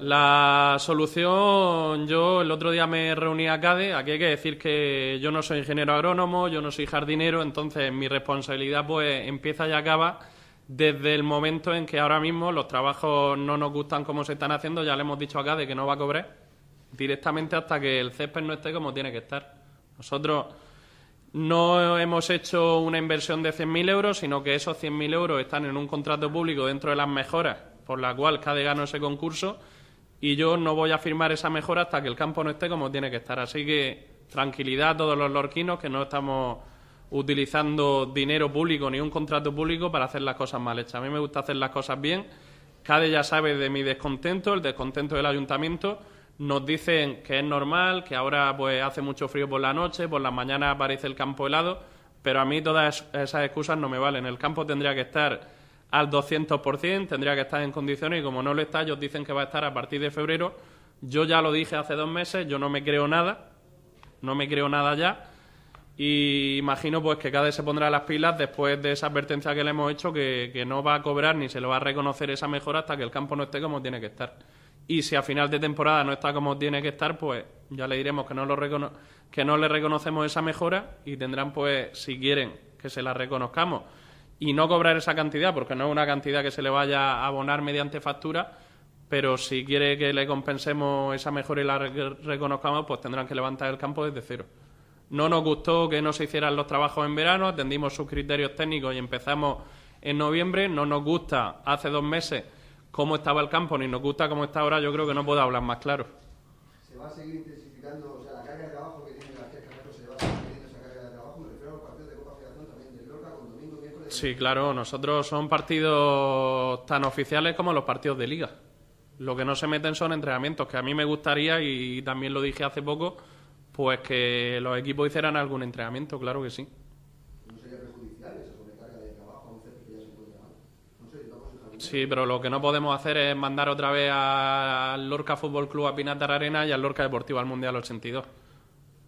La solución, yo el otro día me reuní a CADE, aquí hay que decir que yo no soy ingeniero agrónomo, yo no soy jardinero, entonces mi responsabilidad pues empieza y acaba desde el momento en que ahora mismo los trabajos no nos gustan como se están haciendo, ya le hemos dicho a CADE que no va a cobrar directamente hasta que el césped no esté como tiene que estar. Nosotros no hemos hecho una inversión de 100.000 euros, sino que esos 100.000 euros están en un contrato público dentro de las mejoras por la cual CADE ganó ese concurso y yo no voy a firmar esa mejora hasta que el campo no esté como tiene que estar. Así que tranquilidad a todos los lorquinos que no estamos utilizando dinero público ni un contrato público para hacer las cosas mal hechas. A mí me gusta hacer las cosas bien. Cade ya sabe de mi descontento, el descontento del ayuntamiento. Nos dicen que es normal, que ahora pues hace mucho frío por la noche, por la mañana aparece el campo helado, pero a mí todas esas excusas no me valen. El campo tendría que estar al 200%, tendría que estar en condiciones y como no lo está, ellos dicen que va a estar a partir de febrero. Yo ya lo dije hace dos meses, yo no me creo nada, no me creo nada ya. Y imagino pues que cada vez se pondrá las pilas después de esa advertencia que le hemos hecho que, que, no va a cobrar ni se le va a reconocer esa mejora hasta que el campo no esté como tiene que estar. Y si a final de temporada no está como tiene que estar, pues ya le diremos que no, lo que no le reconocemos esa mejora y tendrán pues, si quieren, que se la reconozcamos y no cobrar esa cantidad, porque no es una cantidad que se le vaya a abonar mediante factura, pero si quiere que le compensemos esa mejora y la reconozcamos, pues tendrán que levantar el campo desde cero. No nos gustó que no se hicieran los trabajos en verano, atendimos sus criterios técnicos y empezamos en noviembre. No nos gusta hace dos meses cómo estaba el campo, ni nos gusta cómo está ahora. Yo creo que no puedo hablar más claro. Sí, claro, nosotros son partidos tan oficiales como los partidos de liga. Lo que no se meten son entrenamientos, que a mí me gustaría, y también lo dije hace poco, pues que los equipos hicieran algún entrenamiento, claro que sí. ¿No sería Sí, pero lo que no podemos hacer es mandar otra vez al Lorca Fútbol Club a Pinatar Arena y al Lorca Deportivo al Mundial 82.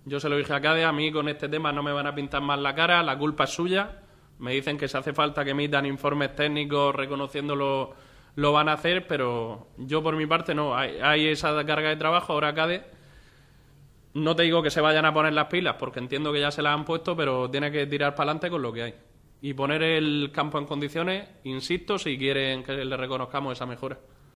Yo se lo dije a Cade, a mí con este tema no me van a pintar más la cara, la culpa es suya, me dicen que se hace falta que emitan informes técnicos reconociéndolo, lo van a hacer, pero yo por mi parte no. Hay, esa carga de trabajo, ahora CADE. No te digo que se vayan a poner las pilas, porque entiendo que ya se las han puesto, pero tiene que tirar para adelante con lo que hay. Y poner el campo en condiciones, insisto, si quieren que le reconozcamos esa mejora.